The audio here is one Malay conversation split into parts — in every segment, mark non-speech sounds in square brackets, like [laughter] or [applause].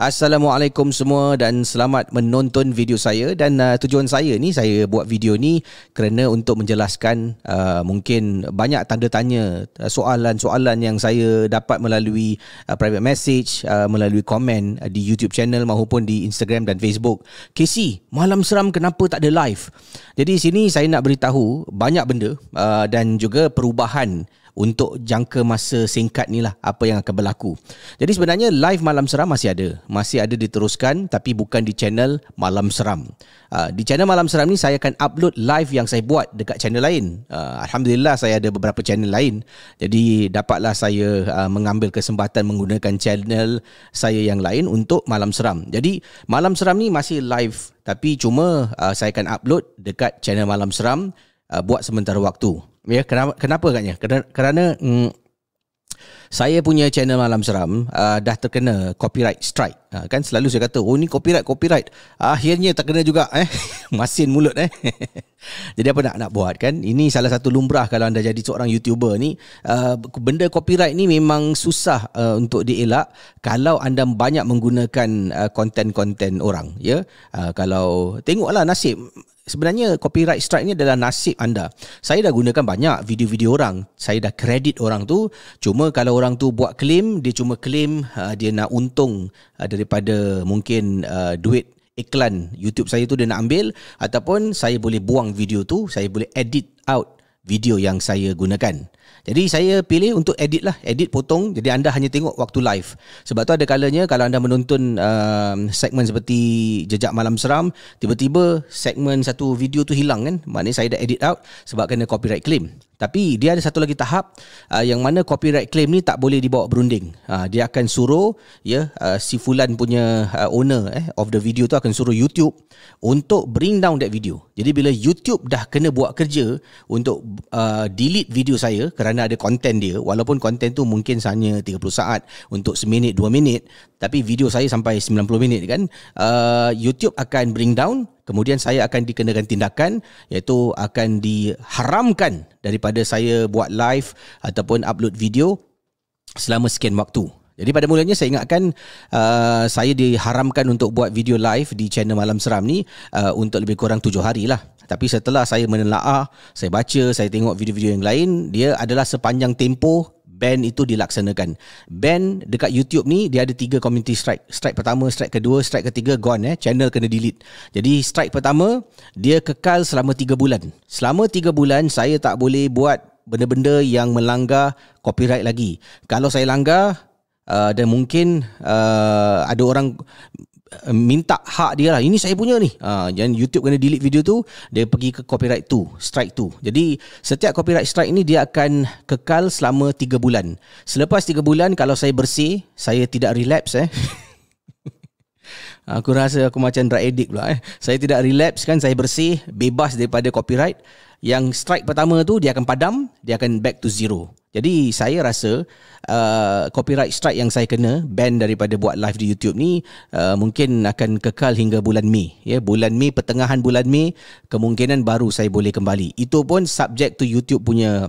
Assalamualaikum semua dan selamat menonton video saya dan uh, tujuan saya ni saya buat video ni kerana untuk menjelaskan uh, mungkin banyak tanda tanya uh, soalan-soalan yang saya dapat melalui uh, private message uh, melalui komen uh, di YouTube channel maupun di Instagram dan Facebook. KC, malam seram kenapa tak ada live? Jadi sini saya nak beritahu banyak benda uh, dan juga perubahan untuk jangka masa singkat ni lah apa yang akan berlaku. Jadi sebenarnya live Malam Seram masih ada. Masih ada diteruskan tapi bukan di channel Malam Seram. Uh, di channel Malam Seram ni saya akan upload live yang saya buat dekat channel lain. Uh, Alhamdulillah saya ada beberapa channel lain. Jadi dapatlah saya uh, mengambil kesempatan menggunakan channel saya yang lain untuk Malam Seram. Jadi Malam Seram ni masih live tapi cuma uh, saya akan upload dekat channel Malam Seram uh, buat sementara waktu. Ya, kenapa kenapa katnya? Kerana kerana mm, saya punya channel Malam Seram uh, dah terkena copyright strike. Uh, kan selalu saya kata, oh ni copyright, copyright. Ah, akhirnya terkena juga eh. [laughs] Masin mulut eh. [laughs] jadi apa nak nak buat kan? Ini salah satu lumrah kalau anda jadi seorang YouTuber ni. Uh, benda copyright ni memang susah uh, untuk dielak kalau anda banyak menggunakan uh, konten-konten orang. ya. Uh, kalau tengoklah nasib sebenarnya copyright strike ni adalah nasib anda. Saya dah gunakan banyak video-video orang. Saya dah kredit orang tu. Cuma kalau orang tu buat claim, dia cuma claim uh, dia nak untung uh, daripada mungkin uh, duit iklan YouTube saya tu dia nak ambil ataupun saya boleh buang video tu, saya boleh edit out video yang saya gunakan. Jadi saya pilih untuk edit lah, edit potong. Jadi anda hanya tengok waktu live. Sebab tu ada kalanya kalau anda menonton uh, segmen seperti Jejak Malam Seram, tiba-tiba segmen satu video tu hilang kan. Maknanya saya dah edit out sebab kena copyright claim. Tapi dia ada satu lagi tahap uh, yang mana copyright claim ni tak boleh dibawa berunding. Uh, dia akan suruh ya uh, si fulan punya uh, owner eh of the video tu akan suruh YouTube untuk bring down that video. Jadi bila YouTube dah kena buat kerja untuk uh, delete video saya kerana ada content dia walaupun content tu mungkin hanya 30 saat untuk seminit dua minit tapi video saya sampai 90 minit kan uh, YouTube akan bring down kemudian saya akan dikenakan tindakan iaitu akan diharamkan daripada saya buat live ataupun upload video selama sekian waktu. Jadi pada mulanya saya ingatkan uh, saya diharamkan untuk buat video live di channel Malam Seram ni uh, untuk lebih kurang tujuh hari lah. Tapi setelah saya menelaah, saya baca, saya tengok video-video yang lain, dia adalah sepanjang tempoh ban itu dilaksanakan. Ban dekat YouTube ni dia ada tiga community strike. Strike pertama, strike kedua, strike ketiga gone eh. Channel kena delete. Jadi strike pertama dia kekal selama tiga bulan. Selama tiga bulan saya tak boleh buat benda-benda yang melanggar copyright lagi. Kalau saya langgar uh, dan mungkin uh, ada orang Uh, minta hak dia lah ini saya punya ni ah, dan YouTube kena delete video tu dia pergi ke copyright 2 strike 2 jadi setiap copyright strike ni dia akan kekal selama 3 bulan selepas 3 bulan kalau saya bersih saya tidak relapse eh [laughs] Aku rasa aku macam drug Edik pula eh. Saya tidak relapse kan, saya bersih, bebas daripada copyright. Yang strike pertama tu dia akan padam, dia akan back to zero. Jadi saya rasa uh, copyright strike yang saya kena ban daripada buat live di YouTube ni uh, mungkin akan kekal hingga bulan Mei. Ya, bulan Mei pertengahan bulan Mei kemungkinan baru saya boleh kembali. Itu pun subject to YouTube punya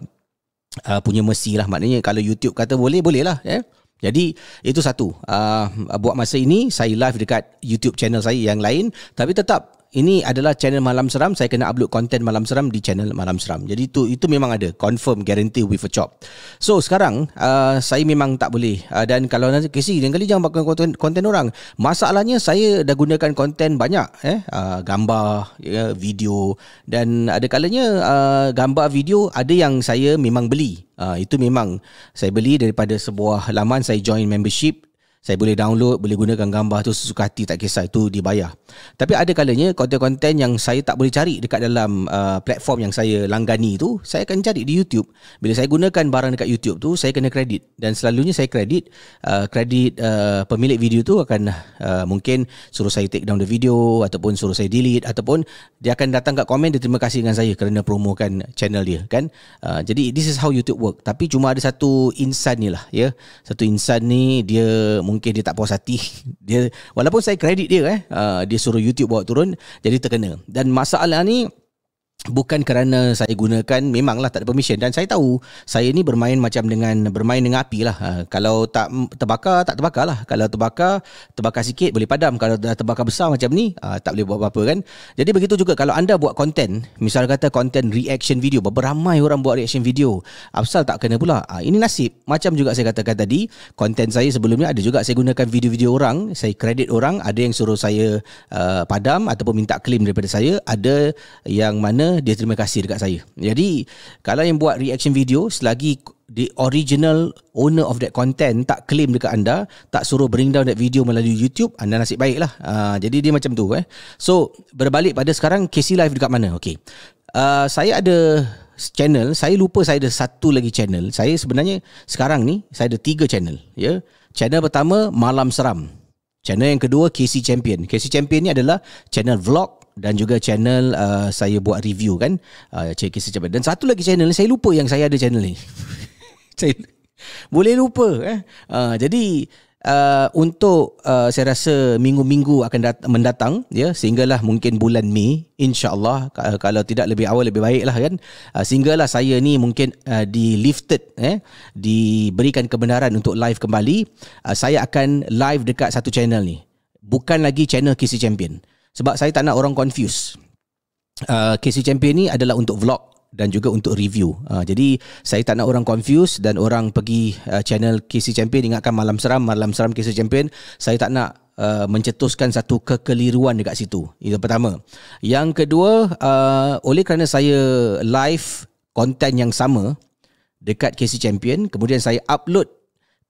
uh, punya mesti lah maknanya kalau YouTube kata boleh boleh lah ya. Eh? Jadi itu satu. Uh, buat masa ini saya live dekat YouTube channel saya yang lain tapi tetap ini adalah channel Malam Seram. Saya kena upload konten Malam Seram di channel Malam Seram. Jadi itu itu memang ada. Confirm, guarantee with a chop. So sekarang, uh, saya memang tak boleh. Uh, dan kalau nanti, Casey, lain kali jangan pakai konten, konten orang. Masalahnya saya dah gunakan konten banyak. Eh? Uh, gambar, ya, video. Dan ada kalanya uh, gambar, video ada yang saya memang beli. Uh, itu memang saya beli daripada sebuah laman saya join membership saya boleh download, boleh gunakan gambar tu sesuka hati tak kisah itu dibayar. Tapi ada kalanya konten-konten yang saya tak boleh cari dekat dalam uh, platform yang saya langgani tu, saya akan cari di YouTube. Bila saya gunakan barang dekat YouTube tu, saya kena kredit dan selalunya saya kredit uh, kredit uh, pemilik video tu akan uh, mungkin suruh saya take down the video ataupun suruh saya delete ataupun dia akan datang kat komen dia terima kasih dengan saya kerana promokan channel dia kan. Uh, jadi this is how YouTube work. Tapi cuma ada satu insan ni lah ya. Yeah? Satu insan ni dia mungkin dia tak puas hati dia walaupun saya kredit dia eh uh, dia suruh YouTube bawa turun jadi terkena dan masalah ni bukan kerana saya gunakan memanglah tak ada permission dan saya tahu saya ni bermain macam dengan bermain dengan api lah ha, kalau tak terbakar tak terbakar lah kalau terbakar terbakar sikit boleh padam kalau dah terbakar besar macam ni ha, tak boleh buat apa-apa kan jadi begitu juga kalau anda buat konten misal kata konten reaction video berapa ramai orang buat reaction video apsal tak kena pula ha, ini nasib macam juga saya katakan tadi konten saya sebelum ni ada juga saya gunakan video-video orang saya kredit orang ada yang suruh saya uh, padam ataupun minta claim daripada saya ada yang mana dia terima kasih dekat saya. Jadi kalau yang buat reaction video selagi the original owner of that content tak claim dekat anda, tak suruh bring down that video melalui YouTube, anda nasib baiklah. Uh, jadi dia macam tu eh. So berbalik pada sekarang KC Live dekat mana? Okay. Uh, ah, saya ada channel, saya lupa saya ada satu lagi channel. Saya sebenarnya sekarang ni saya ada tiga channel. Ya. Yeah. Channel pertama Malam Seram. Channel yang kedua KC Champion. KC Champion ni adalah channel vlog dan juga channel uh, saya buat review kan uh, cek kisah cepat dan satu lagi channel saya lupa yang saya ada channel ni [laughs] boleh lupa eh uh, jadi uh, untuk uh, saya rasa minggu-minggu akan dat- mendatang ya sehinggalah mungkin bulan Mei insyaallah k- kalau tidak lebih awal lebih baiklah kan uh, sehinggalah saya ni mungkin uh, di lifted eh diberikan kebenaran untuk live kembali uh, saya akan live dekat satu channel ni bukan lagi channel Kisi Champion. Sebab saya tak nak orang confuse. Uh, KC Champion ni adalah untuk vlog dan juga untuk review. Uh, jadi saya tak nak orang confuse dan orang pergi uh, channel KC Champion ingatkan malam seram, malam seram KC Champion. Saya tak nak uh, mencetuskan satu kekeliruan dekat situ. Itu pertama. Yang kedua, uh, oleh kerana saya live konten yang sama dekat KC Champion, kemudian saya upload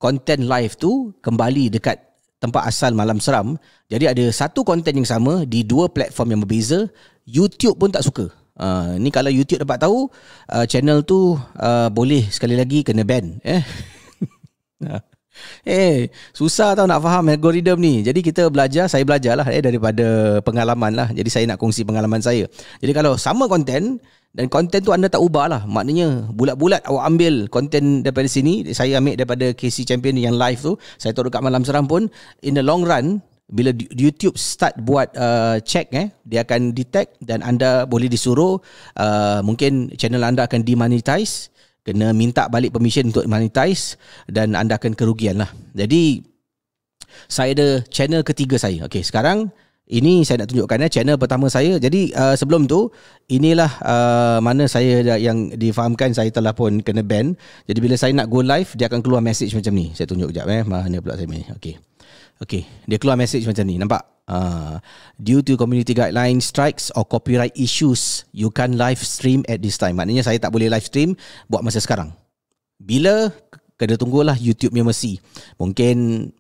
konten live tu kembali dekat tempat asal Malam Seram. Jadi ada satu konten yang sama di dua platform yang berbeza. YouTube pun tak suka. Uh, ni kalau YouTube dapat tahu uh, channel tu uh, boleh sekali lagi kena ban eh. [laughs] Ha. Eh, susah tau nak faham algorithm ni. Jadi kita belajar, saya belajar lah eh, daripada pengalaman lah. Jadi saya nak kongsi pengalaman saya. Jadi kalau sama konten dan konten tu anda tak ubah lah. Maknanya bulat-bulat awak ambil konten daripada sini. Saya ambil daripada KC Champion yang live tu. Saya taruh dekat Malam Seram pun. In the long run, bila YouTube start buat uh, check eh, dia akan detect dan anda boleh disuruh uh, mungkin channel anda akan demonetize kena minta balik permission untuk monetize dan anda akan kerugian lah. Jadi saya ada channel ketiga saya. Okay, sekarang ini saya nak tunjukkan ya channel pertama saya. Jadi uh, sebelum tu inilah uh, mana saya yang difahamkan saya telah pun kena ban. Jadi bila saya nak go live dia akan keluar message macam ni. Saya tunjuk kejap eh. Mana pula saya ni. Okay, okay dia keluar message macam ni. Nampak? Uh, due to community guideline strikes or copyright issues, you can live stream at this time. Maknanya saya tak boleh live stream buat masa sekarang. Bila kena tunggulah YouTube-nya mesti. Mungkin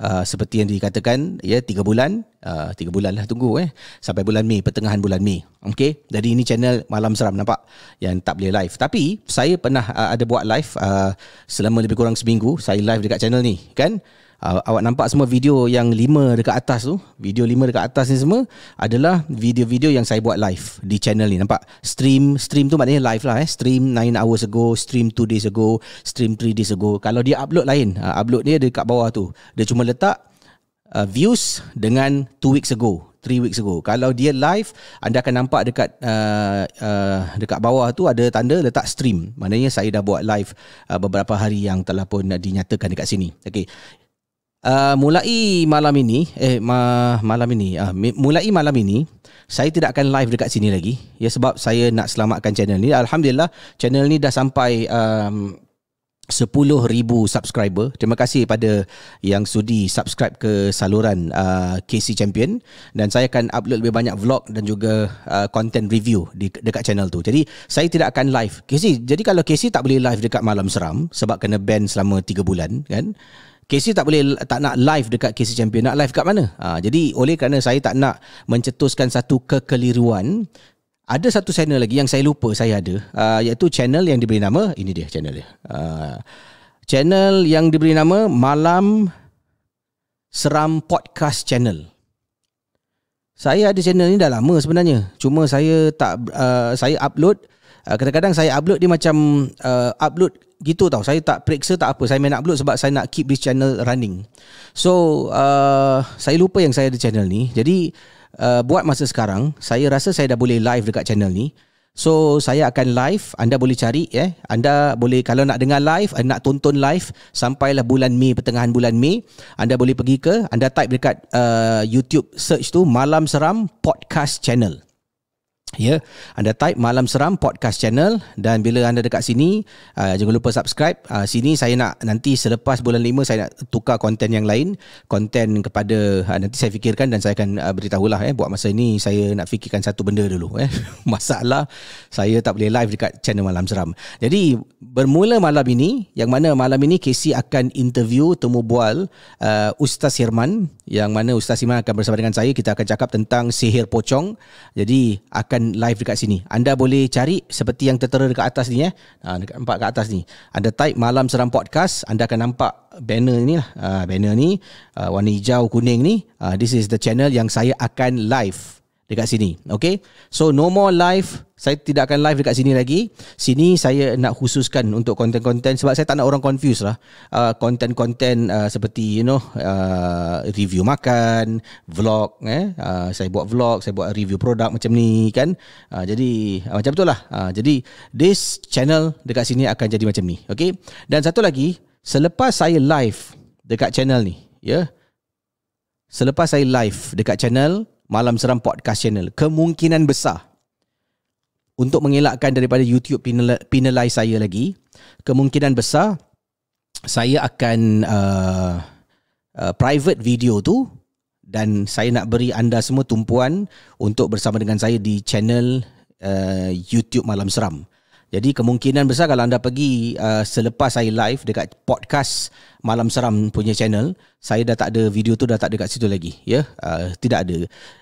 uh, seperti yang dikatakan ya 3 bulan 3 ah, bulan lah tunggu eh sampai bulan Mei pertengahan bulan Mei okey jadi ini channel malam seram nampak yang tak boleh live tapi saya pernah uh, ada buat live uh, selama lebih kurang seminggu saya live dekat channel ni kan uh, awak nampak semua video yang lima dekat atas tu video lima dekat atas ni semua adalah video-video yang saya buat live di channel ni nampak stream stream tu maknanya live lah eh stream 9 hours ago stream 2 days ago stream 3 days ago kalau dia upload lain uh, upload dia dekat bawah tu dia cuma letak uh, views dengan 2 weeks ago 3 weeks ago kalau dia live anda akan nampak dekat uh, uh, dekat bawah tu ada tanda letak stream maknanya saya dah buat live uh, beberapa hari yang telah pun dinyatakan dekat sini okey Uh, mulai malam ini eh ma- malam ini uh, mulai malam ini saya tidak akan live dekat sini lagi ya sebab saya nak selamatkan channel ni alhamdulillah channel ni dah sampai um, 10,000 subscriber. Terima kasih pada yang sudi subscribe ke saluran uh, KC Champion dan saya akan upload lebih banyak vlog dan juga uh, content review di, dekat channel tu. Jadi saya tidak akan live. KC, jadi kalau KC tak boleh live dekat Malam Seram sebab kena ban selama 3 bulan kan, KC tak boleh tak nak live dekat KC Champion. Nak live kat mana? Uh, jadi oleh kerana saya tak nak mencetuskan satu kekeliruan ada satu channel lagi yang saya lupa saya ada uh, iaitu channel yang diberi nama ini dia channel dia. Uh, channel yang diberi nama Malam Seram Podcast Channel. Saya ada channel ni dah lama sebenarnya. Cuma saya tak uh, saya upload uh, Kadang-kadang saya upload dia macam uh, upload gitu tau. Saya tak periksa tak apa. Saya main upload sebab saya nak keep this channel running. So, uh, saya lupa yang saya ada channel ni. Jadi, Uh, buat masa sekarang saya rasa saya dah boleh live dekat channel ni so saya akan live anda boleh cari eh anda boleh kalau nak dengar live eh, nak tonton live sampailah bulan Mei pertengahan bulan Mei anda boleh pergi ke anda type dekat uh, YouTube search tu malam seram podcast channel ya anda type malam seram podcast channel dan bila anda dekat sini uh, jangan lupa subscribe uh, sini saya nak nanti selepas bulan 5 saya nak tukar konten yang lain konten kepada uh, nanti saya fikirkan dan saya akan uh, beritahulah eh buat masa ini saya nak fikirkan satu benda dulu eh [laughs] masalah saya tak boleh live dekat channel malam seram jadi bermula malam ini yang mana malam ini Casey akan interview temu bual uh, Ustaz Herman yang mana Ustaz Herman akan bersama dengan saya kita akan cakap tentang sihir pocong jadi akan live dekat sini. Anda boleh cari seperti yang tertera dekat atas ni eh. Ha, dekat empat kat atas ni. Anda type Malam Seram Podcast, anda akan nampak banner ni lah. Uh, banner ni, uh, warna hijau kuning ni. Uh, this is the channel yang saya akan live dekat sini. Okay? So no more live. Saya tidak akan live dekat sini lagi. Sini saya nak khususkan untuk konten-konten sebab saya tak nak orang confuse lah. Uh, konten-konten uh, uh, seperti you know uh, review makan, vlog. Eh? Uh, saya buat vlog, saya buat review produk macam ni kan. Uh, jadi uh, macam itulah. Uh, jadi this channel dekat sini akan jadi macam ni. Okay? Dan satu lagi, selepas saya live dekat channel ni, ya, yeah? selepas saya live dekat channel, Malam Seram Podcast Channel kemungkinan besar untuk mengelakkan daripada YouTube penal, penalize saya lagi kemungkinan besar saya akan uh, uh, private video tu dan saya nak beri anda semua tumpuan untuk bersama dengan saya di channel uh, YouTube Malam Seram. Jadi kemungkinan besar kalau anda pergi uh, selepas saya live dekat podcast Malam Seram punya channel, saya dah tak ada video tu dah tak ada kat situ lagi. Ya, yeah? uh, tidak ada.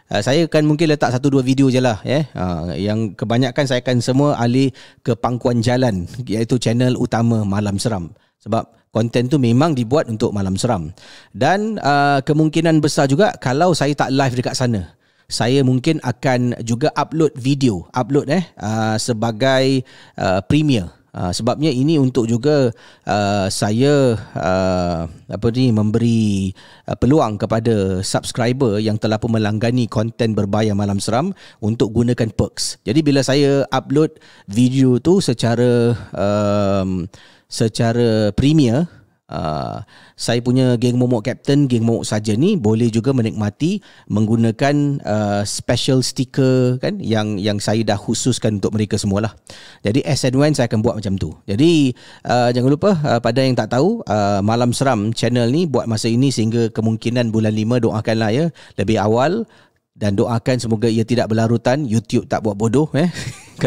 Uh, saya akan mungkin letak satu dua video je lah. Yeah? Uh, yang kebanyakan saya akan semua alih ke pangkuan jalan iaitu channel utama Malam Seram. Sebab konten tu memang dibuat untuk Malam Seram. Dan uh, kemungkinan besar juga kalau saya tak live dekat sana saya mungkin akan juga upload video upload eh uh, sebagai uh, premier Uh, sebabnya ini untuk juga uh, saya uh, apa ni memberi uh, peluang kepada subscriber yang telah pun melanggani konten berbayar malam seram untuk gunakan perks. Jadi bila saya upload video tu secara um, secara premier Ah, saya punya geng momok captain, geng momok saja ni boleh juga menikmati menggunakan uh, special sticker kan yang yang saya dah khususkan untuk mereka semualah. Jadi as and when saya akan buat macam tu. Jadi uh, jangan lupa uh, pada yang tak tahu uh, Malam Seram channel ni buat masa ini sehingga kemungkinan bulan 5 doakanlah ya lebih awal dan doakan semoga ia tidak berlarutan YouTube tak buat bodoh eh [laughs]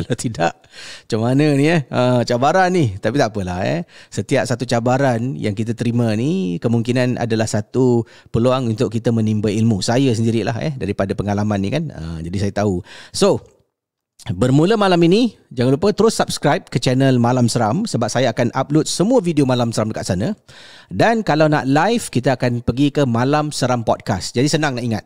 kalau tidak macam mana ni eh ha, cabaran ni tapi tak apalah eh setiap satu cabaran yang kita terima ni kemungkinan adalah satu peluang untuk kita menimba ilmu saya sendirilah eh daripada pengalaman ni kan ha, jadi saya tahu so Bermula malam ini, jangan lupa terus subscribe ke channel Malam Seram sebab saya akan upload semua video Malam Seram dekat sana. Dan kalau nak live, kita akan pergi ke Malam Seram Podcast. Jadi senang nak ingat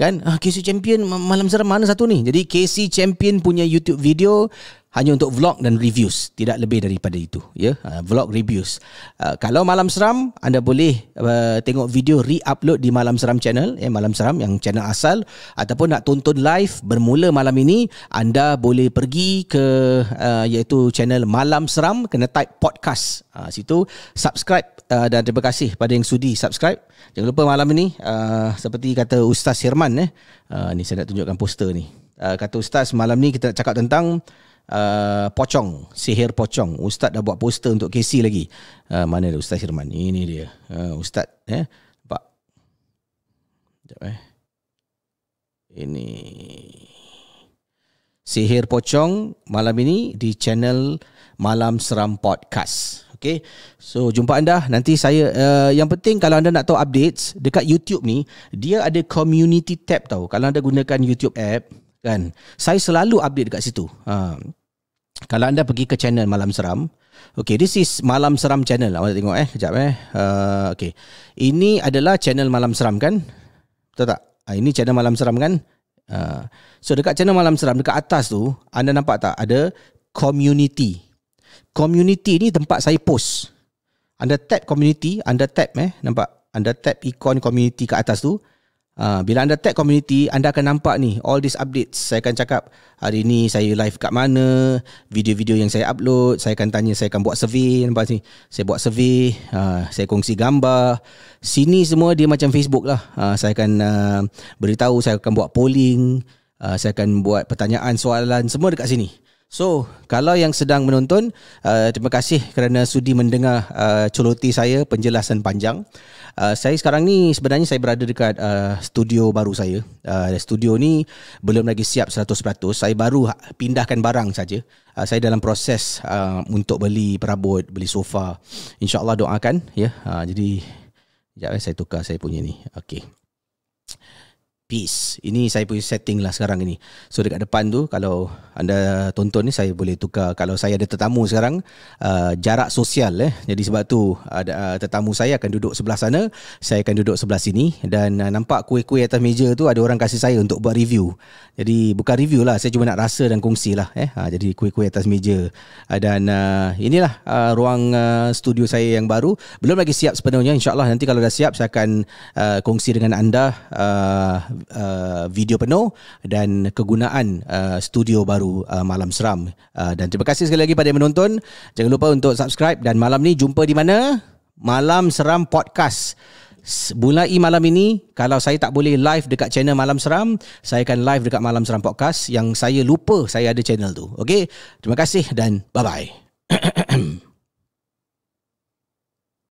kan ah, KC Champion malam seram mana satu ni jadi KC Champion punya YouTube video hanya untuk vlog dan reviews tidak lebih daripada itu ya uh, vlog reviews uh, kalau malam seram anda boleh uh, tengok video re-upload di malam seram channel ya malam seram yang channel asal ataupun nak tonton live bermula malam ini anda boleh pergi ke uh, iaitu channel malam seram kena type podcast uh, situ subscribe uh, dan terima kasih pada yang sudi subscribe. Jangan lupa malam ini uh, seperti kata Ustaz Herman eh. Uh, ni saya nak tunjukkan poster ni. Uh, kata Ustaz malam ni kita nak cakap tentang uh, pocong, sihir pocong. Ustaz dah buat poster untuk KC lagi. Uh, mana dia Ustaz Herman? Ini dia. Uh, Ustaz eh. Pak. Jap eh. Ini Sihir Pocong malam ini di channel Malam Seram Podcast. Okay So jumpa anda Nanti saya uh, Yang penting Kalau anda nak tahu updates Dekat YouTube ni Dia ada community tab tau Kalau anda gunakan YouTube app Kan Saya selalu update dekat situ ha. Kalau anda pergi ke channel Malam Seram Okay this is Malam Seram channel lah, Awak tengok eh Sekejap eh uh, Okay Ini adalah channel Malam Seram kan Betul tak ha, Ini channel Malam Seram kan uh, So dekat channel Malam Seram Dekat atas tu Anda nampak tak Ada community community ni tempat saya post. Anda tap community, anda tap eh, nampak? Anda tap ikon community kat atas tu. Uh, bila anda tag community, anda akan nampak ni all these updates. Saya akan cakap hari ni saya live kat mana, video-video yang saya upload, saya akan tanya, saya akan buat survey nampak ni. Saya buat survey, uh, saya kongsi gambar. Sini semua dia macam Facebook lah. Uh, saya akan uh, beritahu, saya akan buat polling, uh, saya akan buat pertanyaan, soalan, semua dekat sini. So, kalau yang sedang menonton, uh, terima kasih kerana sudi mendengar uh, coloti saya penjelasan panjang. Uh, saya sekarang ni sebenarnya saya berada dekat uh, studio baru saya. Uh, studio ni belum lagi siap 100%. Saya baru ha, pindahkan barang saja. Uh, saya dalam proses uh, untuk beli perabot, beli sofa. InsyaAllah doakan. Yeah. Uh, jadi, sekejap eh, saya tukar saya punya ni. Okay. Peace. Ini saya punya setting lah sekarang ini. So dekat depan tu kalau anda tonton ni saya boleh tukar. Kalau saya ada tetamu sekarang uh, jarak sosial eh. Jadi sebab tu ada uh, tetamu saya akan duduk sebelah sana. Saya akan duduk sebelah sini dan uh, nampak kuih-kuih atas meja tu ada orang kasih saya untuk buat review. Jadi bukan review lah. Saya cuma nak rasa dan kongsi lah eh. Uh, jadi kuih-kuih atas meja uh, dan uh, inilah uh, ruang uh, studio saya yang baru. Belum lagi siap sepenuhnya. InsyaAllah nanti kalau dah siap saya akan uh, kongsi dengan anda uh, uh, video penuh dan kegunaan uh, studio baru uh, Malam Seram. Uh, dan terima kasih sekali lagi pada yang menonton. Jangan lupa untuk subscribe dan malam ni jumpa di mana? Malam Seram Podcast. Mulai malam ini kalau saya tak boleh live dekat channel Malam Seram, saya akan live dekat Malam Seram Podcast yang saya lupa saya ada channel tu. okay Terima kasih dan bye bye. [clears throat]